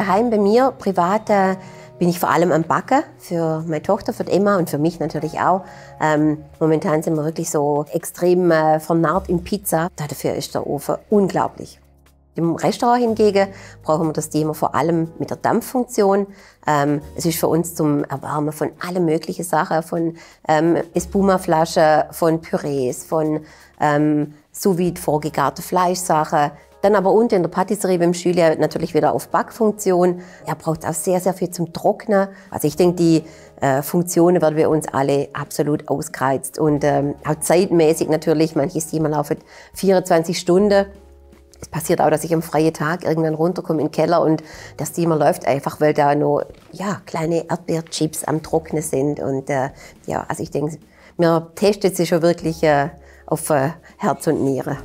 Daheim bei mir, privat, äh, bin ich vor allem am Backen für meine Tochter, für Emma und für mich natürlich auch. Ähm, momentan sind wir wirklich so extrem äh, vernarrt in Pizza. Dafür ist der Ofen unglaublich. Im Restaurant hingegen brauchen wir das Thema vor allem mit der Dampffunktion. Ähm, es ist für uns zum Erwärmen von allen möglichen Sachen, von ähm, Espuma-Flaschen, von Pürees, von ähm, sous vide vorgegarten Fleischsachen, dann aber unten in der Patisserie beim Schüler natürlich wieder auf Backfunktion. Er braucht auch sehr, sehr viel zum Trocknen. Also ich denke, die äh, Funktionen werden wir uns alle absolut ausgereizt. Und ähm, auch zeitmäßig natürlich, manche Steamer laufen 24 Stunden. Es passiert auch, dass ich am freien Tag irgendwann runterkomme in den Keller und der Steamer läuft einfach, weil da nur ja, kleine Erdbeerchips am Trocknen sind. Und äh, ja, also ich denke, wir testen sie schon wirklich äh, auf äh, Herz und Niere.